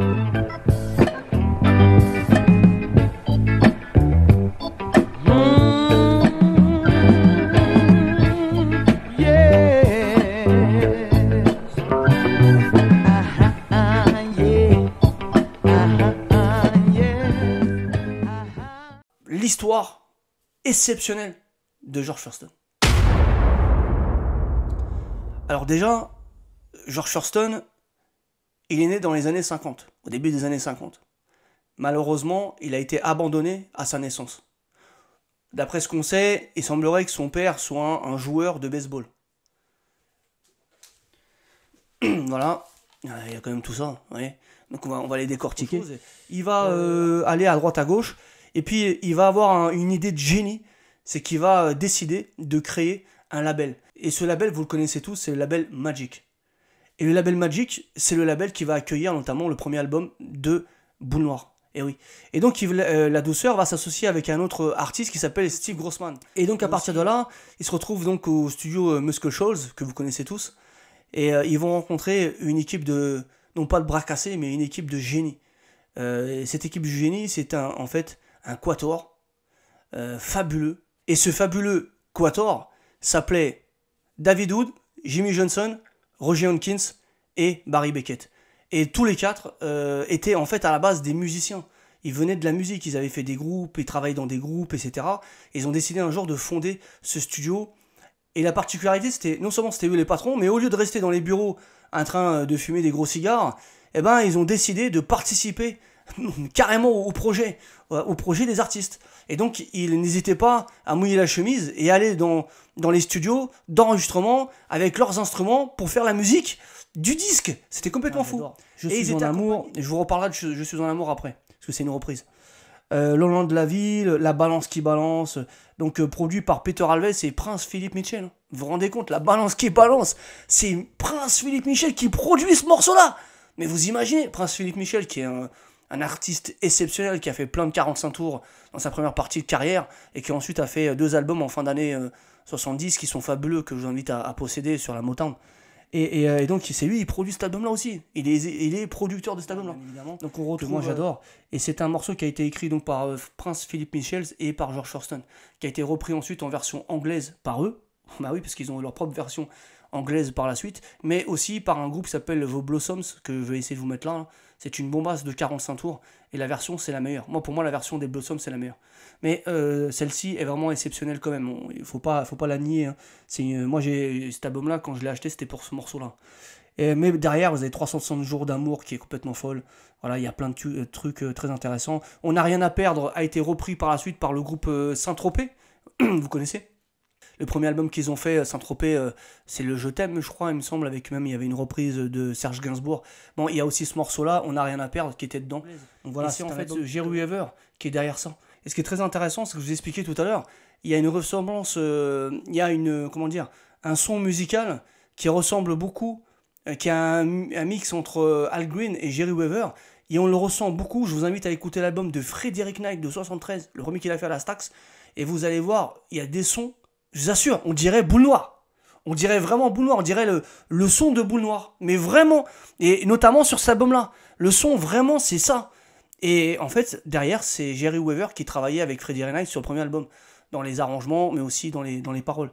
Mm, l'histoire exceptionnelle de George Thurston. Alors déjà, George Thurston, il est né dans les années 50, au début des années 50. Malheureusement, il a été abandonné à sa naissance. D'après ce qu'on sait, il semblerait que son père soit un, joueur de baseball. voilà, ah, il y a quand même tout ça. Donc on va, les décortiquer. Il va euh, aller à droite à gauche, et puis il va avoir une idée de génie, c'est qu'il va euh, décider de créer un label. Et ce label, vous le connaissez tous, c'est le label Magic. Et le label Magic, c'est le label qui va accueillir notamment le premier album de Boule Et eh oui. Et donc, euh, la douceur va s'associer avec un autre artiste qui s'appelle Steve Grossman. Et donc, à partir de là, ils se retrouvent donc au studio euh, Muscle Shoals, que vous connaissez tous. Et euh, ils vont rencontrer une équipe de, non pas de bras cassés, mais une équipe de génie. cette équipe de génie, c'est en fait un quator fabuleux. Et ce fabuleux quator s'appelait David Hood, Jimmy Johnson, Roger Hankins et Barry Beckett. Et tous les quatre euh, étaient en fait à la base des musiciens. Ils venaient de la musique, ils avaient fait des groupes, ils travaillaient dans des groupes, etc. ils ont décidé un jour de fonder ce studio. Et la particularité, c'était non seulement c'était eux les patrons, mais au lieu de rester dans les bureaux en train euh, de fumer des gros cigares, eh ben ils ont décidé de participer carrément au projet, euh, au projet des artistes. Et donc, ils n'hésitaient pas à mouiller la chemise et aller dans, dans les studios d'enregistrement avec leurs instruments pour faire la musique du disque. C'était complètement ah, fou. Je et suis en amour. Je vous reparlerai de je, suis en amour après, parce que c'est une reprise. Euh, L'Hollande de la ville, La balance qui balance, donc euh, produit par Peter Alves et Prince Philippe Michel hein. Vous vous rendez compte, La balance qui balance, c'est Prince Philippe Michel qui produit ce morceau-là. Mais vous imaginez, Prince Philippe Michel qui est un, un artiste exceptionnel qui a fait plein de 45 tours dans sa première partie de carrière et qui ensuite a fait euh, deux albums en fin d'année 70 euh, qui sont fabuleux, que je vous invite à, posséder sur la Motown. Euh, et, donc c'est lui, il produit cet album-là aussi. Il est, producteur de cet album-là. Donc moi j'adore. Et c'est un morceau qui a été écrit donc par Prince Philip Michels et par George Thurston, qui a été repris ensuite en version anglaise par eux. Bah oui, parce qu'ils ont leur propre version anglaise par la suite, mais aussi par un groupe qui s'appelle The Blossoms, que je vais essayer de vous mettre là. C'est une bombasse de 45 tours, et la version, c'est la meilleure. Moi, pour moi, la version des Blossoms, c'est la meilleure. Mais euh, celle-ci est vraiment exceptionnelle quand même, il faut pas, faut pas la nier. Hein. Euh, moi, j'ai cet album-là, quand je l'ai acheté, c'était pour ce morceau-là. Mais derrière, vous avez 360 jours d'amour qui est complètement folle. Voilà, il y a plein de euh, trucs très intéressants. On n'a rien à perdre a été repris par la suite par le groupe Saint-Tropez. vous connaissez le premier album qu'ils ont fait, euh, Saint-Tropez, euh, c'est le Je t'aime, je crois, il me semble, avec même, il y avait une reprise de Serge Gainsbourg. Bon, il y a aussi ce morceau-là, On n'a rien à perdre, qui était dedans. Donc voilà, c'est en fait Jerry Weaver qui est derrière ça. Et ce qui est très intéressant, c'est que je vous expliquais tout à l'heure, il y a une ressemblance, euh, il y a une, comment dire, un son musical qui ressemble beaucoup, qui a un, mix entre Al Green et Jerry Weaver, et on le ressent beaucoup. Je vous invite à écouter l'album de Frédéric Knight de 73, le remix qu'il a fait à la Stax, et vous allez voir, il y a des sons je vous assure, on dirait boule On dirait vraiment boule noire, on dirait le, le son de boule noire. Mais vraiment, et notamment sur cet album-là. Le son, vraiment, c'est ça. Et en fait, derrière, c'est Jerry Weaver qui travaillait avec Freddie Reinhardt sur le premier album, dans les arrangements, mais aussi dans les, dans les paroles.